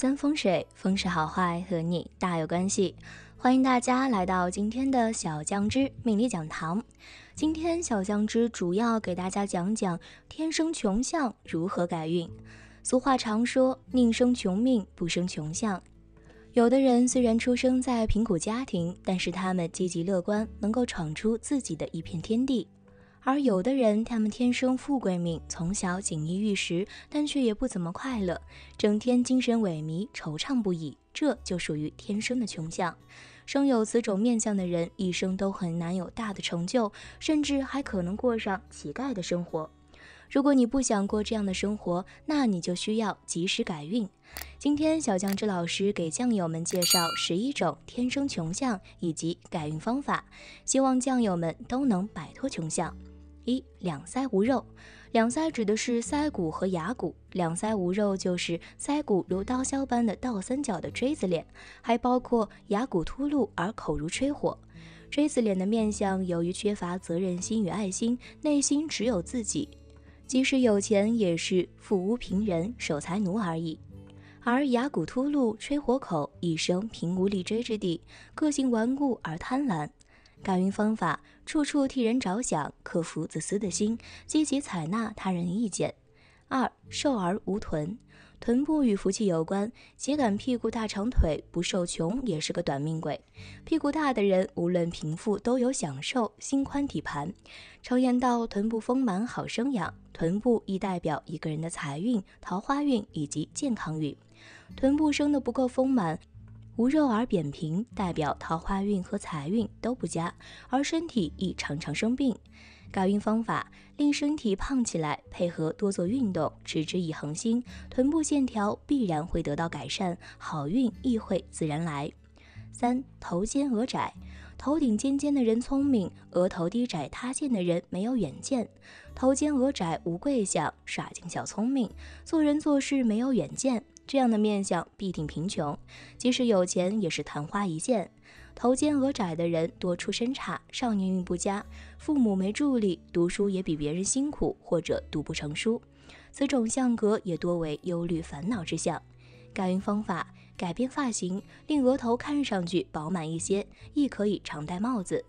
三风水，风水好坏和你大有关系。欢迎大家来到今天的小酱之命理讲堂。今天小酱之主要给大家讲讲天生穷相如何改运。俗话常说，宁生穷命不生穷相。有的人虽然出生在贫苦家庭，但是他们积极乐观，能够闯出自己的一片天地。而有的人，他们天生富贵命，从小锦衣玉食，但却也不怎么快乐，整天精神萎靡，惆怅不已。这就属于天生的穷相。生有此种面相的人，一生都很难有大的成就，甚至还可能过上乞丐的生活。如果你不想过这样的生活，那你就需要及时改运。今天，小酱汁老师给酱友们介绍十一种天生穷相以及改运方法，希望酱友们都能摆脱穷相。一两腮无肉，两腮指的是腮骨和牙骨，两腮无肉就是腮骨如刀削般的倒三角的锥子脸，还包括牙骨突露而口如吹火。锥子脸的面相，由于缺乏责任心与爱心，内心只有自己，即使有钱也是富无贫人，守财奴而已。而牙骨突露吹火口，一生贫无立锥之地，个性顽固而贪婪。改运方法，处处替人着想，克服自私的心，积极采纳他人意见。二瘦而无臀，臀部与福气有关，且短屁股大长腿，不瘦穷也是个短命鬼。屁股大的人，无论贫富都有享受，心宽体盘。常言道，臀部丰满好生养。臀部亦代表一个人的财运、桃花运以及健康运。臀部生的不够丰满。无肉而扁平，代表桃花运和财运都不佳，而身体亦常常生病。改运方法，令身体胖起来，配合多做运动，持之以恒心，臀部线条必然会得到改善，好运亦会自然来。三头尖额窄，头顶尖尖的人聪明，额头低窄塌陷的人没有远见。头尖额窄无贵相，耍尽小聪明，做人做事没有远见。这样的面相必定贫穷，即使有钱也是昙花一现。头尖额窄的人多出身差，少年运不佳，父母没助力，读书也比别人辛苦，或者读不成书。此种相格也多为忧虑烦恼之相。改运方法：改变发型，令额头看上去饱满一些；亦可以常戴帽子。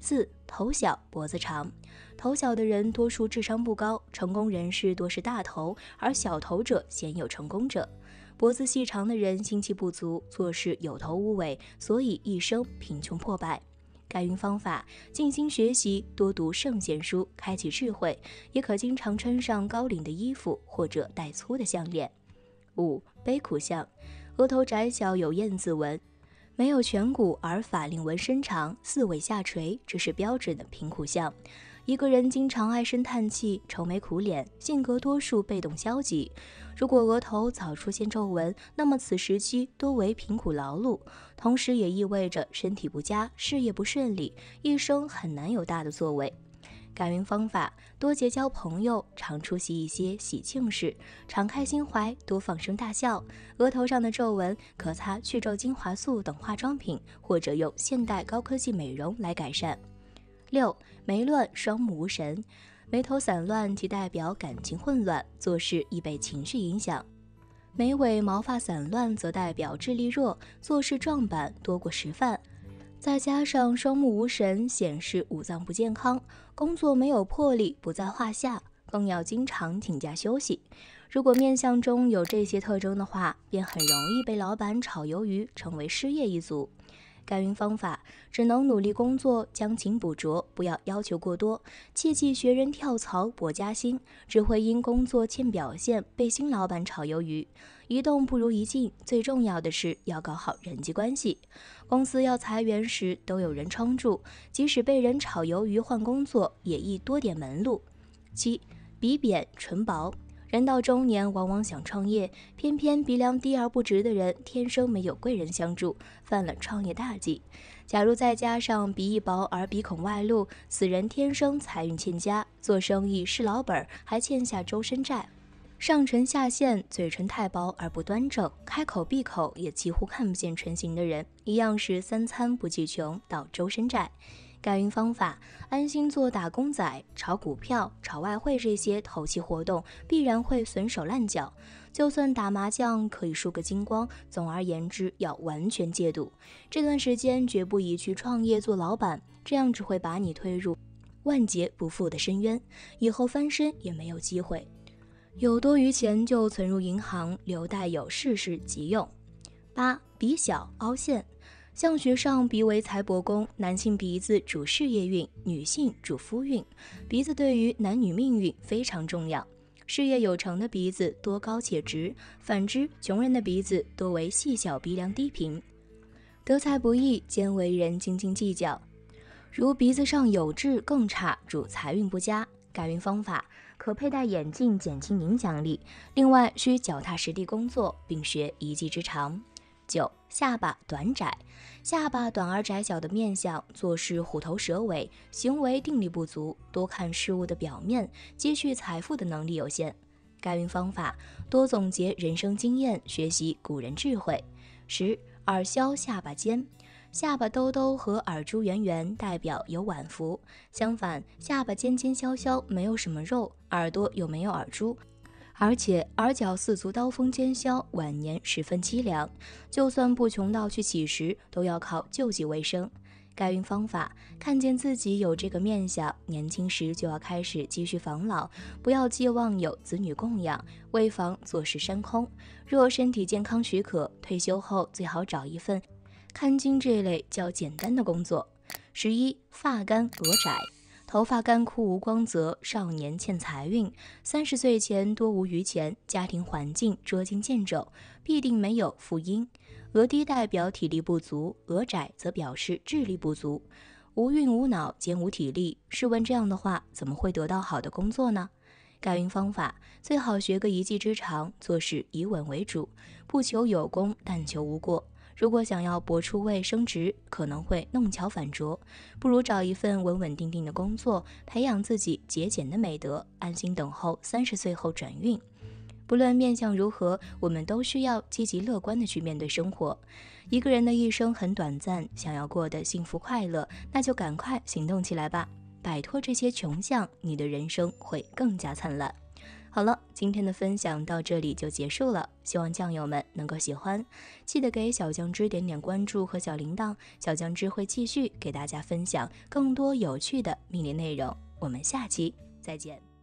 四头小脖子长，头小的人多数智商不高，成功人士多是大头，而小头者鲜有成功者。脖子细长的人，心气不足，做事有头无尾，所以一生贫穷破败。改运方法：静心学习，多读圣贤书，开启智慧；也可经常穿上高领的衣服，或者带粗的项链。五悲苦相：额头窄小，有燕子纹，没有颧骨，而法令纹深长，四尾下垂，这是标准的贫苦相。一个人经常唉声叹气，愁眉苦脸，性格多数被动消极。如果额头早出现皱纹，那么此时期多为贫苦劳碌，同时也意味着身体不佳、事业不顺利、一生很难有大的作为。改运方法：多结交朋友，常出席一些喜庆事，敞开心怀，多放声大笑。额头上的皱纹可擦去皱精华素等化妆品，或者用现代高科技美容来改善。六眉乱，双目无神。眉头散乱，即代表感情混乱，做事易被情绪影响；眉尾毛发散乱，则代表智力弱，做事撞板多过食饭。再加上双目无神，显示五脏不健康，工作没有魄力不在话下，更要经常请假休息。如果面相中有这些特征的话，便很容易被老板炒鱿鱼，成为失业一族。干预方法只能努力工作，将勤补拙，不要要求过多。切忌学人跳槽博加薪，只会因工作欠表现被新老板炒鱿鱼。一动不如一静，最重要的是要搞好人际关系。公司要裁员时都有人撑住，即使被人炒鱿鱼换工作，也易多点门路。七，比扁唇薄。人到中年，往往想创业，偏偏鼻梁低而不直的人，天生没有贵人相助，犯了创业大忌。假如再加上鼻翼薄而鼻孔外露，此人天生财运欠佳，做生意是老本，还欠下周身债。上唇下陷，嘴唇太薄而不端正，开口闭口也几乎看不见唇形的人，一样是三餐不济穷，倒周身债。干运方法，安心做打工仔，炒股票、炒外汇这些投机活动必然会损手烂脚。就算打麻将可以输个精光。总而言之，要完全戒赌。这段时间绝不宜去创业做老板，这样只会把你推入万劫不复的深渊，以后翻身也没有机会。有多余钱就存入银行，留待有事时急用。八鼻小凹陷。相学上，鼻为财帛宫，男性鼻子主事业运，女性主夫运。鼻子对于男女命运非常重要。事业有成的鼻子多高且直，反之，穷人的鼻子多为细小，鼻梁低平。得财不易，兼为人斤斤计较。如鼻子上有痣更差，主财运不佳。改运方法可佩戴眼镜减轻影响力，另外需脚踏实地工作，并学一技之长。九下巴短窄，下巴短而窄小的面相，做事虎头蛇尾，行为定力不足，多看事物的表面，积蓄财富的能力有限。改运方法：多总结人生经验，学习古人智慧。十耳消下巴尖，下巴兜兜和耳珠圆圆，代表有晚福。相反，下巴尖尖消消，没有什么肉，耳朵有没有耳珠？而且耳角四足刀锋尖削，晚年十分凄凉。就算不穷到去乞食，都要靠救济为生。改运方法：看见自己有这个面相，年轻时就要开始积蓄防老，不要寄望有子女供养，为防坐食山空。若身体健康许可，退休后最好找一份看经这类较简单的工作。十一，发干额窄。头发干枯无光泽，少年欠财运，三十岁前多无余钱，家庭环境捉襟见肘，必定没有福音。额低代表体力不足，额窄则表示智力不足，无运无脑兼无体力，试问这样的话怎么会得到好的工作呢？改运方法最好学个一技之长，做事以稳为主，不求有功，但求无过。如果想要搏出位、升职，可能会弄巧反拙，不如找一份稳稳定定的工作，培养自己节俭的美德，安心等候三十岁后转运。不论面相如何，我们都需要积极乐观的去面对生活。一个人的一生很短暂，想要过得幸福快乐，那就赶快行动起来吧，摆脱这些穷相，你的人生会更加灿烂。好了，今天的分享到这里就结束了。希望酱友们能够喜欢，记得给小酱汁点点关注和小铃铛。小酱汁会继续给大家分享更多有趣的命令内容。我们下期再见。